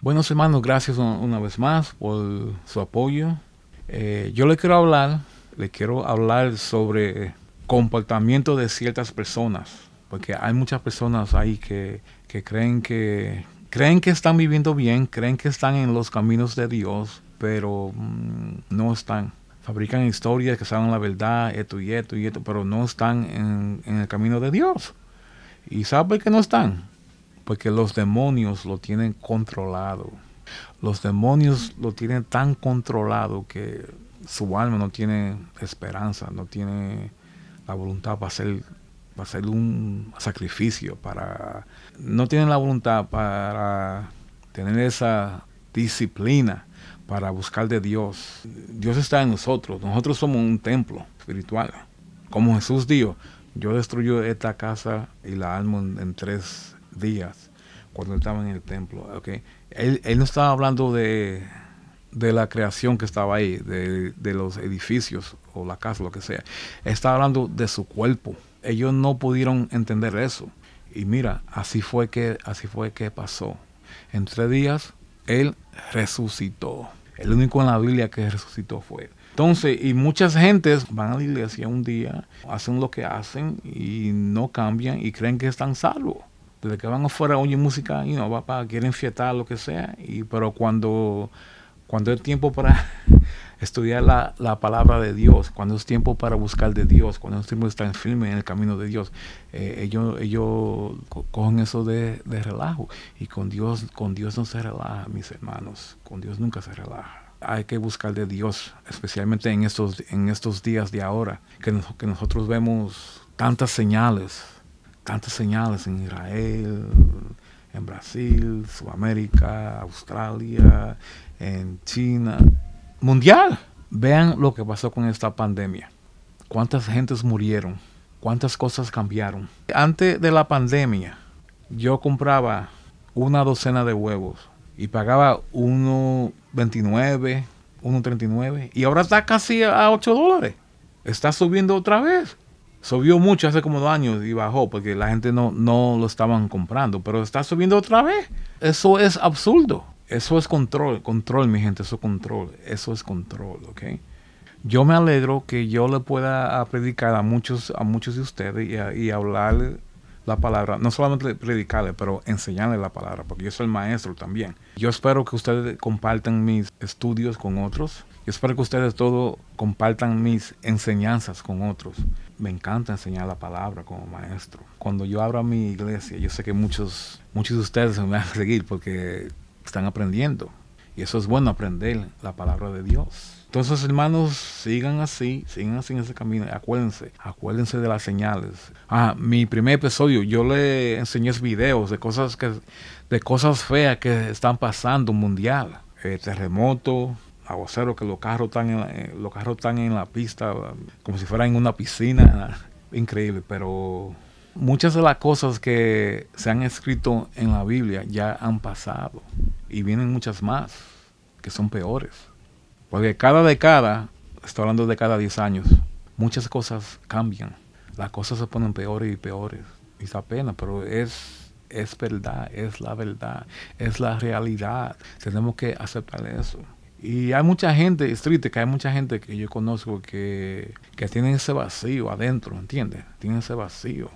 Buenos hermanos, gracias una vez más por su apoyo. Eh, yo le quiero hablar, le quiero hablar sobre comportamiento de ciertas personas, porque hay muchas personas ahí que, creen que creen que están viviendo bien, creen que están en los caminos de Dios, pero mm, no están. Fabrican historias que saben la verdad, esto y esto pero no están en, en el camino de Dios. Y sabe que no están porque los demonios lo tienen controlado. Los demonios lo tienen tan controlado que su alma no tiene esperanza, no tiene la voluntad para hacer, para hacer un sacrificio, para no tienen la voluntad para tener esa disciplina para buscar de Dios. Dios está en nosotros, nosotros somos un templo espiritual. Como Jesús dijo, yo destruyo esta casa y la alma en tres días cuando estaba en el templo. Okay. Él, no estaba hablando de, la creación que estaba ahí, de, los edificios o la casa, lo que sea. estaba hablando de su cuerpo. Ellos no pudieron entender eso. Y mira, así fue que, así fue que pasó. En tres días, él resucitó. El único en la Biblia que resucitó fue Entonces, y muchas gentes van a la iglesia un día, hacen lo que hacen y no cambian y creen que están salvos desde que van afuera oyen música y no papá quieren fietar, lo que sea y pero cuando cuando es tiempo para estudiar la, palabra de Dios, cuando es tiempo para buscar de Dios, cuando es tiempo de estar firme en el camino de Dios, eh, ellos, cogen eso de, relajo. Y con Dios, con Dios no se relaja, mis hermanos. Con Dios nunca se relaja. Hay que buscar de Dios, especialmente en estos, en estos días de ahora, que nosotros vemos tantas señales tantas señales en Israel, en Brasil, Sudamérica, Australia, en China, mundial. Vean lo que pasó con esta pandemia. Cuántas gentes murieron, cuántas cosas cambiaron. Antes de la pandemia, yo compraba una docena de huevos y pagaba 1.29, 1.39 y ahora está casi a 8 dólares. Está subiendo otra vez. Subió mucho hace como dos años y bajó porque la gente no, no lo estaban comprando, pero está subiendo otra vez. Eso es absurdo. Eso es control, control, mi gente, eso es control. Eso es control, ¿ok? Yo me alegro que yo le pueda ah, predicar a muchos, a muchos de ustedes y, hablarle la palabra, no solamente predicarle, pero enseñarle la palabra, porque yo soy el maestro también. Yo espero que ustedes compartan mis estudios con otros. Yo espero que ustedes todos compartan mis enseñanzas con otros me encanta enseñar la palabra como maestro. Cuando yo abro mi iglesia, yo sé que muchos, muchos de ustedes me van a seguir porque están aprendiendo. Y eso es bueno, aprender la palabra de Dios. Entonces, hermanos, sigan así, sigan así en ese camino. Acuérdense, acuérdense de las señales. Ah, mi primer episodio, yo le enseñé videos de cosas que, de cosas feas que están pasando mundial. Terremotos. Eh, terremoto, voceros que los carros están en la, eh, los carros están en la pista como si fuera en una piscina increíble pero muchas de las cosas que se han escrito en la Biblia ya han pasado y vienen muchas más que son peores porque cada década estoy hablando de cada 10 años muchas cosas cambian las cosas se ponen peores y peores y es pena pero es es verdad, es la verdad, es la realidad. Tenemos que aceptar eso. Y hay mucha gente, es triste que hay mucha gente que yo conozco que, que tienen ese vacío adentro, ¿entiendes? Tienen ese vacío.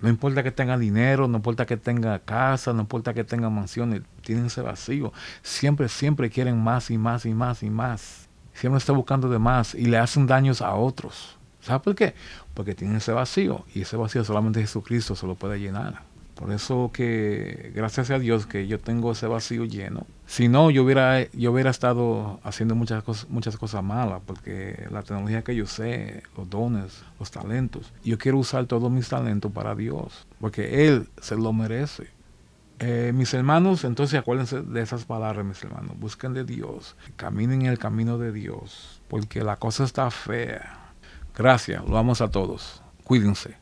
No importa que tenga dinero, no importa que tenga casa, no importa que tenga mansiones, tienen ese vacío. Siempre, siempre quieren más y más y más y más. Siempre están buscando de más y le hacen daños a otros. ¿Sabes por qué? Porque tienen ese vacío y ese vacío solamente Jesucristo se lo puede llenar. Por eso que gracias a Dios que yo tengo ese vacío lleno. Si no, yo hubiera, yo hubiera estado haciendo muchas cosas, muchas cosas malas, porque la tecnología que yo sé, los dones, los talentos, yo quiero usar todos mis talentos para Dios, porque Él se lo merece. Eh, mis hermanos, entonces acuérdense de esas palabras, mis hermanos. Busquen de Dios, caminen en el camino de Dios, porque la cosa está fea. Gracias, lo vamos a todos. Cuídense.